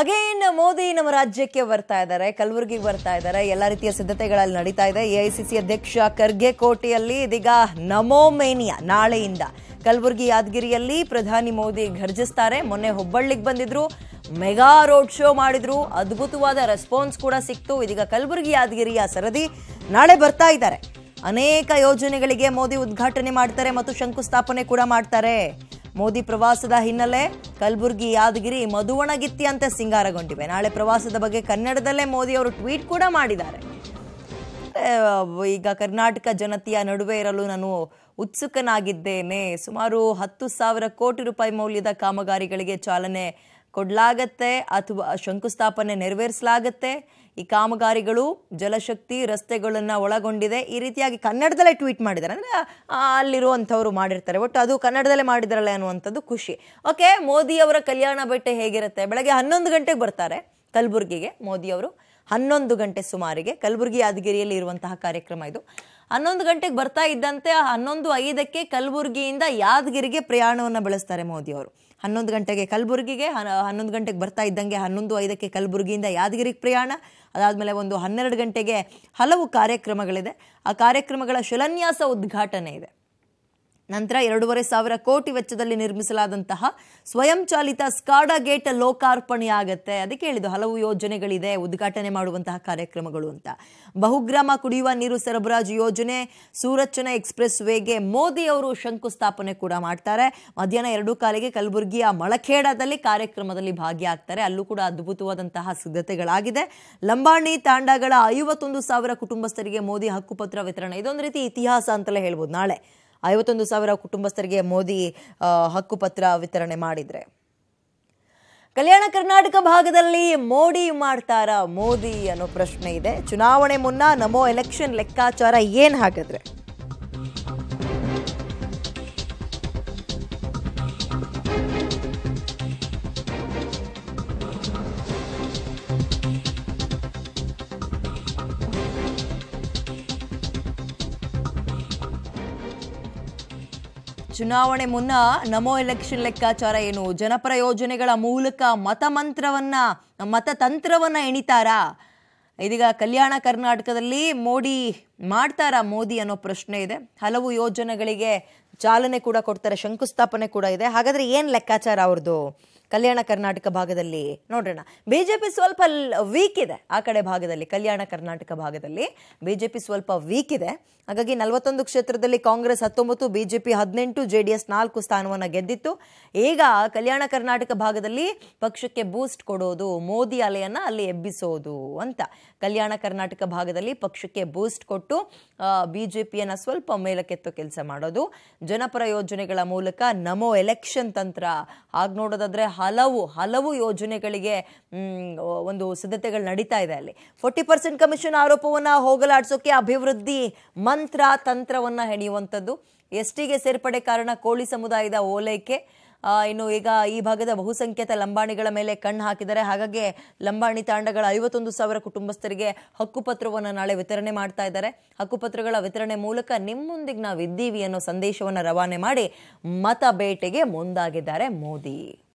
again Modi ನಮ್ಮ ರಾಜ್ಯಕ್ಕೆ ಬರ್ತಾ ಇದ್ದಾರೆ ಕಲಬುರಗಿಗೆ ಬರ್ತಾ ಇದ್ದಾರೆ ಎಲ್ಲ ರೀತಿಯ ಸಿದ್ಧತೆಗಳಲ್ಲಿ ನಡೀತಾ ಇದೆ ಎ ಐ ಸಿ ಸಿ ಅಧ್ಯಕ್ಷ ಖರ್ಗೆ ಕೋಟೆಯಲ್ಲಿ ಇದೀಗ ನಮೋಮೇನಿಯಾ ನಾಳೆಯಿಂದ ಕಲಬುರಗಿ ಯಾದಗಿರಿಯಲ್ಲಿ ಪ್ರಧಾನಿ ಮೋದಿ ಘರ್ಜಿಸ್ತಾರೆ ಮೊನ್ನೆ ಹುಬ್ಬಳ್ಳಿಗೆ ಬಂದಿದ್ರು ಮೆಗಾ ರೋಡ್ ಶೋ ಮಾಡಿದ್ರು ಅದ್ಭುತವಾದ ರೆಸ್ಪಾನ್ಸ್ ಕೂಡ ಸಿಕ್ತು ಇದೀಗ ಕಲಬುರಗಿ ಯಾದಗಿರಿಯ ಸರದಿ ನಾಳೆ ಬರ್ತಾ ಇದ್ದಾರೆ ಅನೇಕ ಯೋಜನೆಗಳಿಗೆ ಮೋದಿ ಉದ್ಘಾಟನೆ ಮಾಡ್ತಾರೆ ಮತ್ತು ಶಂಕುಸ್ಥಾಪನೆ ಕೂಡ ಮಾಡ್ತಾರೆ ಮೋದಿ ಪ್ರವಾಸದ ಹಿನ್ನೆಲೆ ಕಲಬುರಗಿ ಯಾದಗಿರಿ ಮಧುವಣಗಿತ್ತಿ ಅಂತ ಸಿಂಗಾರಗೊಂಡಿವೆ ನಾಳೆ ಪ್ರವಾಸದ ಬಗ್ಗೆ ಕನ್ನಡದಲ್ಲೇ ಮೋದಿ ಅವರು ಟ್ವೀಟ್ ಕೂಡ ಮಾಡಿದ್ದಾರೆ ಈಗ ಕರ್ನಾಟಕ ಜನತೆಯ ನಡುವೆ ಇರಲು ನಾನು ಉತ್ಸುಕನಾಗಿದ್ದೇನೆ ಸುಮಾರು ಹತ್ತು ಸಾವಿರ ಕೋಟಿ ರೂಪಾಯಿ ಮೌಲ್ಯದ ಕಾಮಗಾರಿಗಳಿಗೆ ಚಾಲನೆ ಕೊಡಲಾಗತ್ತೆ ಅಥವಾ ಶಂಕುಸ್ಥಾಪನೆ ನೆರವೇರಿಸಲಾಗತ್ತೆ ಈ ಕಾಮಗಾರಿಗಳು ಜಲಶಕ್ತಿ ರಸ್ತೆಗಳನ್ನು ಒಳಗೊಂಡಿದೆ ಈ ರೀತಿಯಾಗಿ ಕನ್ನಡದಲ್ಲೇ ಟ್ವೀಟ್ ಮಾಡಿದ್ದಾರೆ ಅಂದರೆ ಅಲ್ಲಿರುವಂಥವ್ರು ಮಾಡಿರ್ತಾರೆ ಒಟ್ಟು ಅದು ಕನ್ನಡದಲ್ಲೇ ಮಾಡಿದಾರಲ್ಲ ಅನ್ನುವಂಥದ್ದು ಖುಷಿ ಓಕೆ ಮೋದಿಯವರ ಕಲ್ಯಾಣ ಬೆಟ್ಟ ಹೇಗಿರುತ್ತೆ ಬೆಳಗ್ಗೆ ಹನ್ನೊಂದು ಗಂಟೆಗೆ ಬರ್ತಾರೆ ಕಲಬುರಗಿಗೆ ಮೋದಿಯವರು ಹನ್ನೊಂದು ಗಂಟೆ ಸುಮಾರಿಗೆ ಕಲಬುರಗಿ ಯಾದಗಿರಿಯಲ್ಲಿ ಇರುವಂತಹ ಕಾರ್ಯಕ್ರಮ ಇದು ಹನ್ನೊಂದು ಗಂಟೆಗೆ ಬರ್ತಾ ಇದ್ದಂತೆ ಹನ್ನೊಂದು ಐದಕ್ಕೆ ಕಲಬುರಗಿಯಿಂದ ಯಾದಗಿರಿಗೆ ಪ್ರಯಾಣವನ್ನು ಬೆಳೆಸ್ತಾರೆ ಮೋದಿ ಅವರು ಹನ್ನೊಂದು ಗಂಟೆಗೆ ಕಲಬುರಗಿಗೆ ಹನ್ನೊಂದು ಗಂಟೆಗೆ ಬರ್ತಾ ಇದ್ದಂಗೆ ಹನ್ನೊಂದು ಐದಕ್ಕೆ ಕಲಬುರಗಿಯಿಂದ ಯಾದಗಿರಿಗೆ ಪ್ರಯಾಣ ಅದಾದಮೇಲೆ ಒಂದು ಹನ್ನೆರಡು ಗಂಟೆಗೆ ಹಲವು ಕಾರ್ಯಕ್ರಮಗಳಿದೆ ಆ ಕಾರ್ಯಕ್ರಮಗಳ ಶಿಲಾನ್ಯಾಸ ಉದ್ಘಾಟನೆ ಇದೆ ನಂತರ ಎರಡೂವರೆ ಸಾವಿರ ಕೋಟಿ ವೆಚ್ಚದಲ್ಲಿ ನಿರ್ಮಿಸಲಾದಂತಹ ಸ್ವಯಂಚಾಲಿತ ಸ್ಕಾಡ ಗೇಟ್ ಲೋಕಾರ್ಪಣೆಯಾಗತ್ತೆ ಅದಕ್ಕೆ ಹೇಳಿದ್ದು ಹಲವು ಯೋಜನೆಗಳಿದೆ ಉದ್ಘಾಟನೆ ಮಾಡುವಂತಹ ಕಾರ್ಯಕ್ರಮಗಳು ಅಂತ ಬಹುಗ್ರಾಮ ಕುಡಿಯುವ ನೀರು ಸರಬರಾಜು ಯೋಜನೆ ಸೂರಚನ ಎಕ್ಸ್ಪ್ರೆಸ್ ವೇಗೆ ಮೋದಿ ಅವರು ಶಂಕುಸ್ಥಾಪನೆ ಕೂಡ ಮಾಡ್ತಾರೆ ಮಧ್ಯಾಹ್ನ ಎರಡು ಕಾಲಿಗೆ ಕಲಬುರಗಿಯ ಮಳಖೇಡದಲ್ಲಿ ಕಾರ್ಯಕ್ರಮದಲ್ಲಿ ಭಾಗಿಯಾಗ್ತಾರೆ ಅಲ್ಲೂ ಕೂಡ ಅದ್ಭುತವಾದಂತಹ ಸಿದ್ಧತೆಗಳಾಗಿದೆ ಲಂಬಾಣಿ ತಾಂಡಗಳ ಐವತ್ತೊಂದು ಸಾವಿರ ಕುಟುಂಬಸ್ಥರಿಗೆ ಮೋದಿ ಹಕ್ಕುಪತ್ರ ವಿತರಣೆ ಇದೊಂದು ರೀತಿ ಇತಿಹಾಸ ಅಂತಲೇ ಹೇಳ್ಬೋದು ನಾಳೆ ಐವತ್ತೊಂದು ಸಾವಿರ ಕುಟುಂಬಸ್ಥರಿಗೆ ಮೋದಿ ಹಕ್ಕುಪತ್ರ ವಿತರಣೆ ಮಾಡಿದರೆ ಕಲ್ಯಾಣ ಕರ್ನಾಟಕ ಭಾಗದಲ್ಲಿ ಮೋಡಿ ಮಾಡ್ತಾರ ಮೋದಿ ಅನ್ನೋ ಪ್ರಶ್ನೆ ಇದೆ ಚುನಾವಣೆ ಮುನ್ನ ನಮೋ ಎಲೆಕ್ಷನ್ ಲೆಕ್ಕಾಚಾರ ಏನು ಹಾಕಿದ್ರೆ ಚುನಾವಣೆ ಮುನ್ನ ನಮೋ ಎಲೆಕ್ಷನ್ ಲೆಕ್ಕಾಚಾರ ಏನು ಜನಪರ ಯೋಜನೆಗಳ ಮೂಲಕ ಮತಮಂತ್ರವನ್ನ ಮತತಂತ್ರವನ್ನ ಎಣಿತಾರಾ ಇದೀಗ ಕಲ್ಯಾಣ ಕರ್ನಾಟಕದಲ್ಲಿ ಮೋಡಿ ಮಾಡ್ತಾರಾ ಮೋದಿ ಅನ್ನೋ ಪ್ರಶ್ನೆ ಇದೆ ಹಲವು ಯೋಜನೆಗಳಿಗೆ ಚಾಲನೆ ಕೂಡ ಕೊಡ್ತಾರೆ ಶಂಕುಸ್ಥಾಪನೆ ಕೂಡ ಇದೆ ಹಾಗಾದ್ರೆ ಏನ್ ಲೆಕ್ಕಾಚಾರ ಅವ್ರದ್ದು ಕಲ್ಯಾಣ ಕರ್ನಾಟಕ ಭಾಗದಲ್ಲಿ ನೋಡೋಣ ಬಿಜೆಪಿ ಸ್ವಲ್ಪ ವೀಕ್ ಇದೆ ಆ ಕಡೆ ಭಾಗದಲ್ಲಿ ಕಲ್ಯಾಣ ಕರ್ನಾಟಕ ಭಾಗದಲ್ಲಿ ಬಿಜೆಪಿ ಸ್ವಲ್ಪ ವೀಕ್ ಇದೆ ಹಾಗಾಗಿ ನಲವತ್ತೊಂದು ಕ್ಷೇತ್ರದಲ್ಲಿ ಕಾಂಗ್ರೆಸ್ ಹತ್ತೊಂಬತ್ತು ಬಿಜೆಪಿ ಹದಿನೆಂಟು ಜೆ ಡಿ ಎಸ್ ನಾಲ್ಕು ಸ್ಥಾನವನ್ನು ಗೆದ್ದಿತ್ತು ಈಗ ಕಲ್ಯಾಣ ಕರ್ನಾಟಕ ಭಾಗದಲ್ಲಿ ಪಕ್ಷಕ್ಕೆ ಬೂಸ್ಟ್ ಕೊಡೋದು ಮೋದಿ ಅಲೆಯನ್ನು ಅಲ್ಲಿ ಎಬ್ಬಿಸೋದು ಅಂತ ಕಲ್ಯಾಣ ಕರ್ನಾಟಕ ಭಾಗದಲ್ಲಿ ಪಕ್ಷಕ್ಕೆ ಬೂಸ್ಟ್ ಕೊಟ್ಟು ಬಿಜೆಪಿಯನ್ನು ಸ್ವಲ್ಪ ಮೇಲಕ್ಕೆತ್ತೋ ಕೆಲಸ ಮಾಡೋದು ಜನಪರ ಯೋಜನೆಗಳ ಮೂಲಕ ನಮೋ ಎಲೆಕ್ಷನ್ ತಂತ್ರ ಹಾಗೆ ನೋಡೋದಾದ್ರೆ ಹಲವು ಹಲವು ಯೋಜನೆಗಳಿಗೆ ಒಂದು ಸಿದ್ಧತೆಗಳು ನಡೀತಾ ಇದೆ ಅಲ್ಲಿ ಫೋರ್ಟಿ ಪರ್ಸೆಂಟ್ ಕಮಿಷನ್ ಆರೋಪವನ್ನು ಹೋಗಲಾಡಿಸೋಕೆ ಅಭಿವೃದ್ಧಿ ಮಂತ್ರ ತಂತ್ರವನ್ನು ಹೆಣೆಯುವಂಥದ್ದು ಎಸ್ಟಿಗೆ ಸೇರ್ಪಡೆ ಕಾರಣ ಕೋಳಿ ಸಮುದಾಯದ ಓಲೈಕೆ ಇನ್ನು ಈಗ ಈ ಭಾಗದ ಬಹುಸಂಖ್ಯಾತ ಲಂಬಾಣಿಗಳ ಮೇಲೆ ಕಣ್ಣು ಹಾಕಿದ್ದಾರೆ ಹಾಗಾಗಿ ಲಂಬಾಣಿ ತಾಂಡಗಳ ಐವತ್ತೊಂದು ಸಾವಿರ ಕುಟುಂಬಸ್ಥರಿಗೆ ಹಕ್ಕುಪತ್ರವನ್ನು ನಾಳೆ ವಿತರಣೆ ಮಾಡ್ತಾ ಇದ್ದಾರೆ ಹಕ್ಕುಪತ್ರಗಳ ವಿತರಣೆ ಮೂಲಕ ನಿಮ್ಮೊಂದಿಗೆ ನಾವು ಇದ್ದೀವಿ ಅನ್ನೋ ಸಂದೇಶವನ್ನು ರವಾನೆ ಮಾಡಿ ಮತ ಮುಂದಾಗಿದ್ದಾರೆ ಮೋದಿ